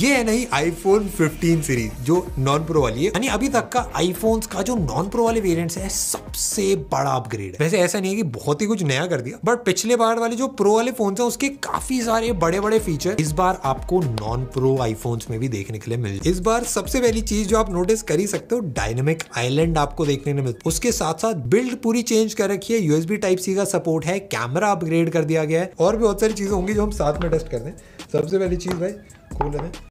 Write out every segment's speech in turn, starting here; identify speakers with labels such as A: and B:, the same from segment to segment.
A: ये है नहीं आईफोन 15 सीरीज जो नॉन प्रो वाली है यानी अभी तक का आईफोन का जो नॉन प्रो वाले वेरियंट है सबसे बड़ा अपग्रेड है वैसे ऐसा नहीं है कि बहुत ही कुछ नया कर दिया बट पिछले बार वाले जो प्रो वाले फोन है उसके काफी सारे बड़े बड़े फीचर इस बार आपको नॉन प्रो आईफोन्स में भी देखने के लिए मिल इस बार सबसे पहली चीज जो आप नोटिस कर ही सकते हो डायनेमिक आईलैंड आपको देखने में मिलता उसके साथ साथ बिल्ड पूरी चेंज कर रखी है यूएसबी टाइप सी का सपोर्ट है कैमरा अपग्रेड कर दिया गया है और भी बहुत सारी चीजें होंगी जो हम साथ में टेस्ट कर हैं सबसे पहली चीज भाई खोल रहे हैं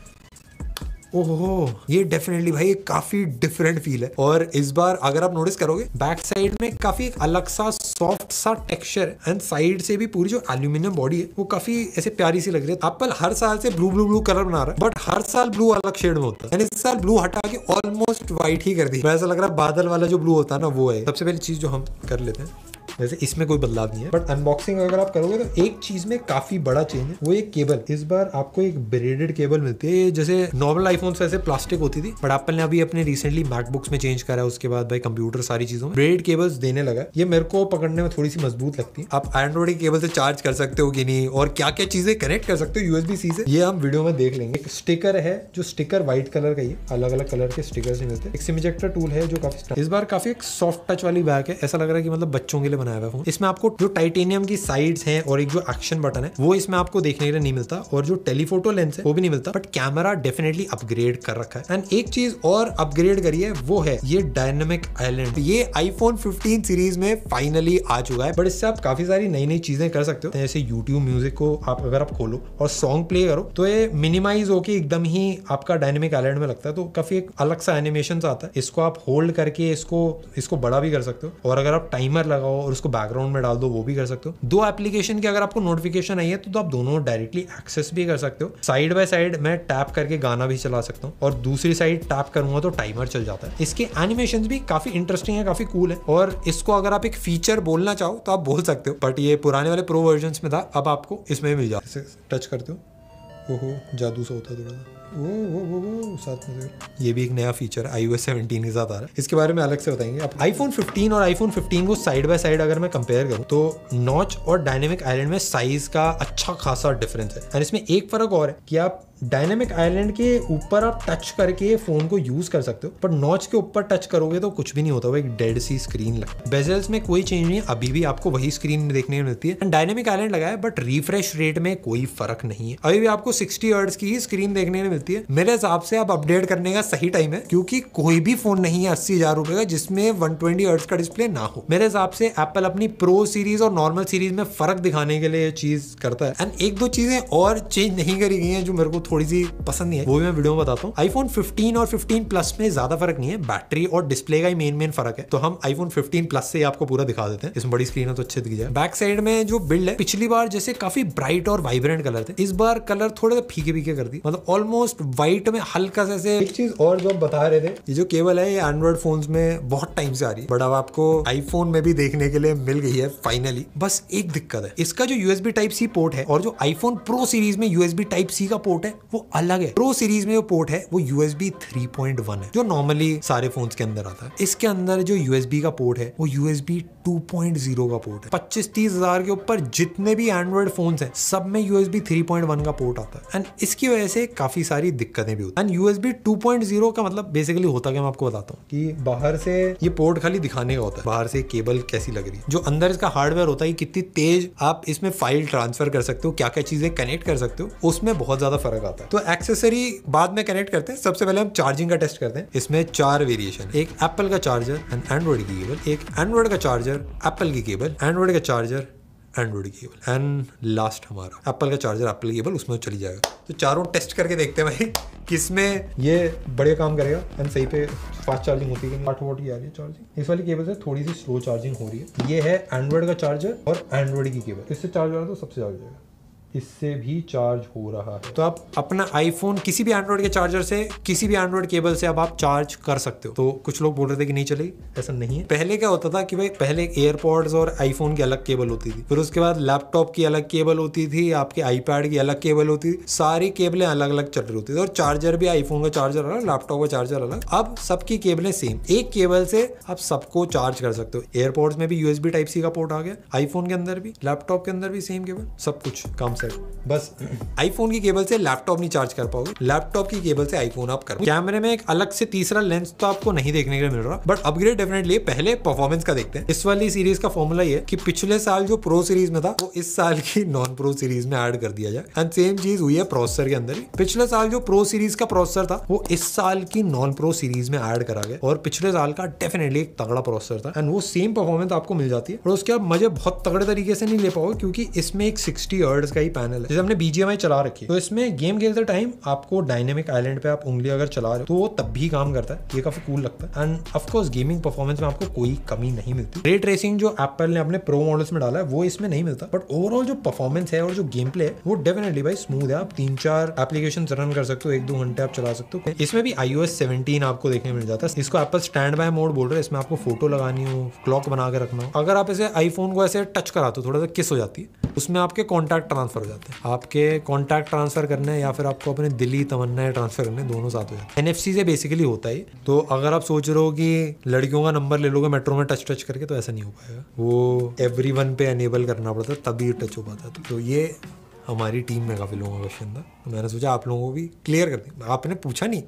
A: ओहो ये डेफिनेटली भाई काफी डिफरेंट फील है और इस बार अगर आप नोटिस करोगे बैक साइड में काफी एक अलग सा सॉफ्ट सा टेक्सचर एंड साइड से भी पूरी जो एल्यूमिनियम बॉडी है वो काफी ऐसे प्यारी सी लग रही है एप्पल हर साल से ब्लू ब्लू ब्लू कलर बना रहा है बट हर साल ब्लू अलग शेड में होता है इस साल ब्लू हटा के ऑलमोस्ट व्हाइट ही कर दी ऐसा लग रहा है बादल वाला जो ब्लू होता है ना वो है सबसे पहली चीज जो हम कर लेते हैं वैसे इसमें कोई बदलाव नहीं है बट अनबॉक्सिंग अगर आप करोगे तो एक चीज में काफी बड़ा चेंज है वो एक केबल इस बार आपको एक ब्रेडेड केबल मिलती है जैसे नॉर्मल आईफोन से ऐसे प्लास्टिक होती थी बट एप्पल ने अभी अपने रिसेंटली मैकबुक्स में चेंज करा है उसके बाद भाई कंप्यूटर सारी चीजों में ब्रेडेड केबल्स देने लगा ये मेरे को पकड़ने में थोड़ी सी मजबूत लगती है आप एंड्रॉइड केबल से चार्ज कर सकते हो कि नहीं और क्या क्या चीजें कनेक्ट कर सकते हो यूएसबी सी से ये हम वीडियो में देख लेंगे एक स्टिकर है जो स्टिकर व्हाइट कलर का ही है अलग अलग कलर के स्टिकर मिलते हैं एक सिमिजेक्टर टूल है जो काफी इस बार काफी एक सॉफ्ट टच वाली बैग है ऐसा लग रहा है कि मतलब बच्चों के लिए बनाया हुआ फोन इसमें आपको जो टाइटेनियम की साइड्स हैं और एक जो एक्शन बटन है वो इसमें आपको देखने के लिए नहीं मिलता और जो टेलीफोटो लेंस है वो भी नहीं मिलता बट कैमरा डेफिनेटली अपग्रेड कर रखा है एंड एक चीज और अपग्रेड करी है वो है ये डायनेमिक आइलैंड ये आईफोन 15 सीरीज में फाइनली आ चुका है बट इससे आप काफी सारी नई नई चीजें कर सकते हो जैसे यूट्यूब म्यूजिक को आप अगर आप खोलो और सॉन्ग प्ले करो तो ये मिनिमाइज होके एकदम ही आपका डायनेमिक आइलैंड में लगता है तो काफी एक अलग सा एनिमेशन आता है इसको आप होल्ड करके इसको इसको बड़ा भी कर सकते हो और अगर आप टाइमर लगाओ और उसको बैकग्राउंड में डाल दो वो भी कर सकते हो दो एप्लीकेशन की अगर आपको नोटिफिकेशन आई है तो, तो आप दोनों डायरेक्टली एक्सेस भी कर सकते हो साइड बाय साइड मैं टैप करके गाना भी चला सकता हूँ और दूसरी साइड टैप करूंगा तो टाइमर चल जाता है इसके एनिमेशन भी काफी इंटरेस्टिंग है काफी कूल है और इसको अगर आप एक फीचर बोलना चाहो तो आप बोल सकते हो बट ये पुराने वाले प्रो वर्जन में था अब आपको इसमें मिल जाए टच करते हो ओहो जादू सा होता है थोड़ा सा वो वो वो वो साथ में ये भी एक नया फीचर आई ओ सेवेंटीन के साथ आ रहा है इसके बारे में अलग से बताएंगे अब फोन फिफ्टीन और आई फोन फिफ्टीन को साइड बाय साइड अगर मैं कंपेयर करूँ तो नॉच और डायनेमिक आइलैंड में साइज का अच्छा खासा डिफरेंस है और इसमें एक फर्क और है कि आप डायनेमिक आइलैंड के ऊपर आप टच करके फोन को यूज कर सकते हो पर नॉच के ऊपर टच करोगे तो कुछ भी नहीं होता वो एक डेड सी स्क्रीन लग बेजल्स में कोई चेंज नहीं है अभी भी आपको वही स्क्रीन देखने में मिलती है एंड डायनेमिक आइलैंड लगा है बट रिफ्रेश रेट में कोई फर्क नहीं है अभी भी आपको सिक्सटी अर्ड्स की ही स्क्रीन देखने में मिलती है मेरे हिसाब से आप अपडेट करने का सही टाइम है क्योंकि कोई भी फोन नहीं है अस्सी हजार रुपए का जिसमें वन ट्वेंटी का डिस्प्ले ना हो मेरे हिसाब से एप्पल अपनी प्रो सीरीज और नॉर्मल सीरीज में फर्क दिखाने के लिए ये चीज करता है एंड एक दो चीजें और चेंज नहीं करी गई है जो मेरे को थोड़ी सी पसंद नहीं है वो भी मैं वीडियो में बताता हूँ आईफोन फिफ्टीन और फिफ्टीन प्लस में ज्यादा फर्क नहीं है बैटरी और डिस्प्ले का ही मेन मेन फर्क है तो हम आईफोन फिफ्टीन प्लस से आपको पूरा दिखा देते हैं इसमें बड़ी स्क्रीन है तो अच्छे दिख जाए बैक साइड में जो बिल्ड है पिछली बार जैसे काफी ब्राइट और वाइब्रेंट कलर थे इस बार कलर थोड़े फीके फीके कर दी मतलब ऑलमोस्ट ऑलमोस्ट वाइट में हल्का सा से एक चीज और जो बता रहे थे ये जो केबल है ये एंड्रॉइड फोन में बहुत टाइम से आ रही है बट अब आपको आईफोन में भी देखने के लिए मिल गई है फाइनली बस एक दिक्कत है इसका जो यूएसबी टाइप सी पोर्ट है और जो आईफोन प्रो सीरीज में यूएसबी टाइप सी का पोर्ट है वो अलग है प्रो सीरीज में जो पोर्ट है वो यूएसबी 3.1 है जो नॉर्मली सारे फोन के अंदर आता है इसके अंदर जो यूएसबी का पोर्ट है वो यूएसबी 2.0 का पोर्ट है पच्चीस तीस हजार के ऊपर जितने भी एंड्रॉइड फोन है सब में यूएसबी 3.1 का पोर्ट आता है एंड इसकी वजह से काफी सारी दिक्कतें भी होती है एंड यूएसबी 2.0 का मतलब बेसिकली होता क्या मैं आपको बताता हूँ कि बाहर से ये पोर्ट खाली दिखाने का होता है बाहर से केबल कैसी लग रही है जो अंदर इसका हार्डवेयर होता है कितनी तेज आप इसमें फाइल ट्रांसफर कर सकते हो क्या क्या चीजें कनेक्ट कर सकते हो उसमें बहुत ज्यादा फर्क आता है तो एक्सेसरी बाद में कनेक्ट करते हैं सबसे पहले हम चार्जिंग का टेस्ट करते हैं इसमें चार वेरिएशन एक एप्पल का चार्जर एंड एंड्रॉइड की केबल एक एंड्रॉइड का चार्जर केबल एप्पल की केबल एंड्रॉयड का charger Android cable and last हमारा एप्पल का चार्जर एप्पल केबल उसमें तो चली जाएगा तो चारों टेस्ट करके देखते हैं भाई किस में ये बढ़िया काम करेगा एंड सही पे फास्ट चार्जिंग होती है आठ वोट की आ रही है चार्जिंग इस वाली केबल से थोड़ी सी स्लो चार्जिंग हो रही है ये है एंड्रॉयड का चार्जर और एंड्रॉइड की केबल तो इससे चार्ज हो रहा तो सबसे ज्यादा जाएगा इससे भी चार्ज हो रहा है तो आप अपना आईफोन किसी भी एंड्रॉइड के चार्जर से किसी भी एंड्रॉयड केबल से अब आप चार्ज कर सकते हो तो कुछ लोग बोल रहे थे कि नहीं चलेगी ऐसा नहीं है पहले क्या होता था कि भाई पहले एयरपॉड्स और आईफोन की अलग केबल होती थी फिर उसके बाद लैपटॉप की अलग केबल होती थी आपके आईपैड की अलग केबल होती थी सारी केबलें अलग अलग चल रही होती थी और चार्जर भी आईफोन का चार्जर अलग लैपटॉप का चार्जर अलग अब सबकी केबलें सेम एक केबल से आप सबको चार्ज कर सकते हो एयरपोर्ट्स में भी यूएसबी टाइप सी का पोर्ट आ गया आईफोन के अंदर भी लैपटॉप के अंदर भी सेम केबल सब कुछ काम कॉन्सेप्ट बस आईफोन की केबल से लैपटॉप नहीं चार्ज कर पाओगे लैपटॉप की केबल से आईफोन आप कर कैमरे में एक अलग से तीसरा लेंस तो आपको नहीं देखने को मिल रहा बट अपग्रेड डेफिनेटली पहले परफॉर्मेंस का देखते हैं इस वाली सीरीज का फॉर्मूला ये कि पिछले साल जो प्रो सीरीज में था वो इस साल की नॉन प्रो सीरीज में एड कर दिया जाए एंड सेम चीज हुई है प्रोसेसर के अंदर पिछले साल जो प्रो सीरीज का प्रोसेसर था वो इस साल की नॉन प्रो सीरीज में एड करा गया और पिछले साल का डेफिनेटली एक तगड़ा प्रोसेसर था एंड वो सेम परफॉर्मेंस आपको मिल जाती है और उसके आप मजे बहुत तगड़े तरीके से नहीं ले पाओगे क्योंकि इसमें एक सिक्सटी अर्ड का ही पैनल है जैसे हमने बीजीएमआई चला रखी है तो इसमें गेम खेलते टाइम आपको डायनेमिक आइलैंड पे आप उंगली अगर चला रहे हो तो वो तब भी काम करता है ये काफी कूल लगता है एंड ऑफकोर्स गेमिंग परफॉर्मेंस में आपको कोई कमी नहीं मिलती रेट रेसिंग जो एप्पल ने अपने प्रो मॉडल्स में डाला है वो इसमें नहीं मिलता बट ओवरऑल जो परफॉर्मेंस है और जो गेम प्ले है वो डेफिनेटली भाई स्मूथ है आप तीन चार एप्लीकेशन रन कर सकते हो एक दो घंटे आप चला सकते हो इसमें भी आईओ एस आपको देखने मिल जाता है इसको एप्पल स्टैंड बाय मोड बोल रहे हैं इसमें आपको फोटो लगानी हो क्लॉक बना के रखना हो अगर आप इसे आईफोन को ऐसे टच कराते हो थोड़ा सा किस हो जाती है उसमें आपके कॉन्टैक्ट ट्रांसफर हो जाते हैं आपके कॉन्टैक्ट ट्रांसफर करने या फिर आपको अपने दिली तमन्नाएं ट्रांसफर करने दोनों साथ हो जाते हैं एन से बेसिकली होता ही तो अगर आप सोच रहे हो कि लड़कियों का नंबर ले लोगे मेट्रो में टच टच करके तो ऐसा नहीं हो पाएगा वो एवरी पे एनेबल करना पड़ता है तभी टच हो पाता है तो ये हमारी टीम में काफ़ी लोगों का क्वेश्चन था तो मैंने सोचा आप लोगों को भी क्लियर कर दिया आपने पूछा नहीं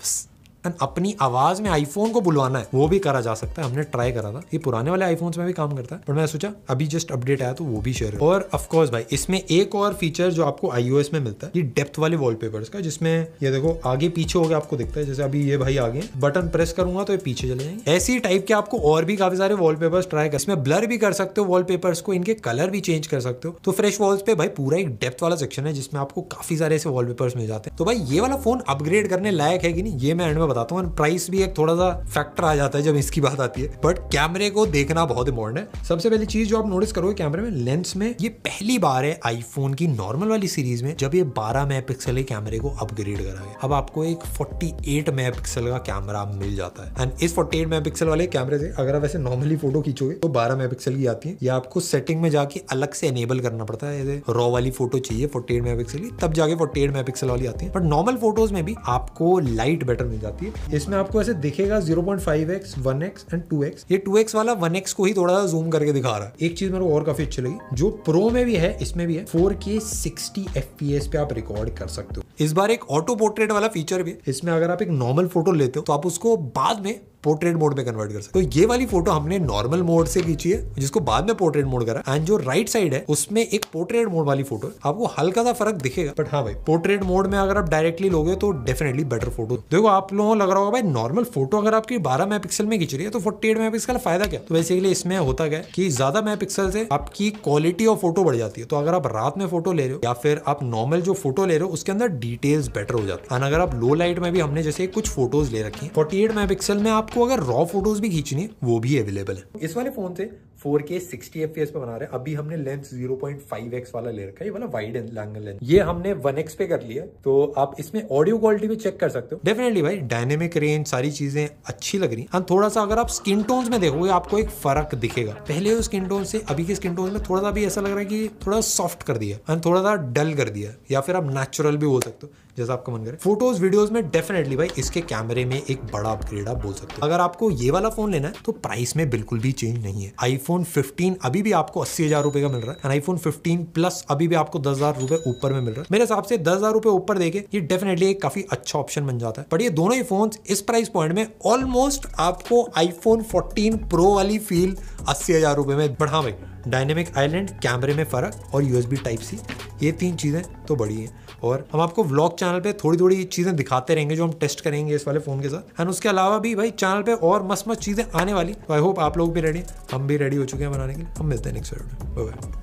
A: बस एंड अपनी आवाज में आईफोन को बुलवाना है वो भी करा जा सकता है हमने ट्राई करा था ये पुराने वाले आईफोन में भी काम करता है पर मैं सोचा अभी जस्ट अपडेट आया तो वो भी शेयर और ऑफकोर्स भाई इसमें एक और फीचर जो आपको आईओएस में मिलता है ये डेप्थ वाले वॉलपेपर्स का जिसमें ये देखो आगे पीछे हो गया आपको दिखता है जैसे अभी ये भाई आगे बटन प्रेस करूंगा तो ये पीछे चले जाएंगे ऐसी टाइप के आपको और भी काफी सारे वॉलपेपर्स ट्राई कर इसमें ब्लर भी कर सकते हो वॉलपेपर्स को इनके कलर भी चेंज कर सकते हो तो फ्रेश वॉल्स पे भाई पूरा एक डेप्थ वाला सेक्शन है जिसमें आपको काफी सारे ऐसे वॉलपेपर्स मिल जाते हैं तो भाई ये वाला फोन अपग्रेड करने लायक है कि नहीं ये मैं एंड में बताता हूँ प्राइस भी एक थोड़ा सा फैक्टर आ जाता है जब इसकी बात आती है बट कैमरे को देखना बहुत इंपॉर्टेंट है सबसे पहली चीज जो आप नोटिस करोगे कैमरे में लेंस में ये पहली बार है आईफोन की नॉर्मल वाली सीरीज में जब ये बारह मेगा के कैमरे को अपग्रेड करा है अब आपको एक फोर्टी एट का कैमरा मिल जाता है एंड इस फोर्टी एट वाले कैमरे से अगर आप वैसे नॉर्मली फोटो खींचोगे तो 12 मेगापिक्सल की आती है या आपको सेटिंग में जाके अलग से एनेबल करना पड़ता है रॉ वाली फोटो चाहिए 48 मेगापिक्सल की तब जाके 48 मेगापिक्सल वाली आती है बट नॉर्मल फोटोज में भी आपको लाइट बेटर मिल जाती है होती है इसमें आपको ऐसे दिखेगा 0.5x, 1x एंड 2x ये 2x वाला 1x को ही थोड़ा सा जूम करके दिखा रहा है एक चीज मेरे को और काफी अच्छी लगी जो प्रो में भी है इसमें भी है 4K 60 FPS पे आप रिकॉर्ड कर सकते हो इस बार एक ऑटो पोर्ट्रेट वाला फीचर भी है इसमें अगर आप एक नॉर्मल फोटो लेते हो तो आप उसको बाद में पोर्ट्रेट मोड में कन्वर्ट कर सकते तो ये वाली फोटो हमने नॉर्मल मोड से खींची है जिसको बाद में पोर्ट्रेट मोड करा एंड जो राइट साइड है उसमें एक पोर्ट्रेट मोड वाली फोटो है आपको हल्का सा फर्क दिखेगा बट हाँ भाई पोर्ट्रेट मोड में अगर आप डायरेक्टली लोगे तो डेफिनेटली बेटर फोटो देखो आप लोगों को लग रहा होगा भाई नॉर्मल फोटो अगर आपकी बारह मेगा में खींच रही है तो फोर्टी एट मेगा फायदा क्या तो बेसिकली इसमें होता क्या की ज्यादा मेगा से आपकी क्वालिटी ऑफ फोटो बढ़ जाती है तो अगर आप रात में फोटो ले रहे हो या फिर आप नॉर्मल जो फोटो ले रहे हो उसके अंदर डिटेल्स बेटर हो जाते है अगर आप लो लाइट में भी हमने जैसे कुछ फोटोज ले रखी है फोर्टी एट मेगा में आप आपको अगर रॉ फोटोज भी खींचनी है वो भी अवेलेबल है इस वाले फोन से फोर के सिक्सटी एफ पे बना रहे हैं अभी हमने lens zero point five x वाला ले रखा है ये वाला वाइड एंगल लेंस ये हमने वन एक्स पे कर लिया तो आप इसमें ऑडियो क्वालिटी भी चेक कर सकते हो डेफिनेटली भाई डायनेमिक रेंज सारी चीजें अच्छी लग रही हैं थोड़ा सा अगर आप स्किन टोन्स में देखोगे आपको एक फर्क दिखेगा पहले उस स्किन टोन से अभी के स्किन टोन में थोड़ा सा भी ऐसा लग रहा है कि थोड़ा सॉफ्ट कर दिया एंड थोड़ा सा डल कर दिया या फिर आप नेचुरल भी बोल सकते हो जैसा आपका मन करे फोटोज वीडियोज में डेफिनेटली भाई इसके कैमरे में एक बड़ा अपग्रेड आप बोल सकते हो अगर आपको ये वाला फोन लेना है तो प्राइस में बिल्कुल भी चेंज नहीं है आईफोन आईफोन 15 अभी भी आपको अस्सी हजार रुपए का मिल रहा है आईफोन 15 प्लस अभी भी आपको दस हजार रुपए ऊपर में मिल रहा है मेरे हिसाब से दस हजार रुपए ऊपर देखे ये डेफिनेटली एक काफी अच्छा ऑप्शन बन जाता है बट ये दोनों ही फोन इस प्राइस पॉइंट में ऑलमोस्ट आपको आईफोन फोर्टीन प्रो वाली फील अस्सी हजार रुपए में बढ़ा हाँ भाई डायनेमिक आइलैंड कैमरे में फर्क और यूएसबी टाइप सी ये तीन चीजें तो बड़ी है और हम आपको व्लॉग चैनल पे थोड़ी थोड़ी चीज़ें दिखाते रहेंगे जो हम टेस्ट करेंगे इस वाले फ़ोन के साथ एंड उसके अलावा भी भाई चैनल पे और मस्त मस्त चीज़ें आने वाली तो आई होप आप लोग भी रेडी हम भी रेडी हो चुके हैं बनाने के लिए हम मिलते हैं नेक्स्ट वीडियो में बाय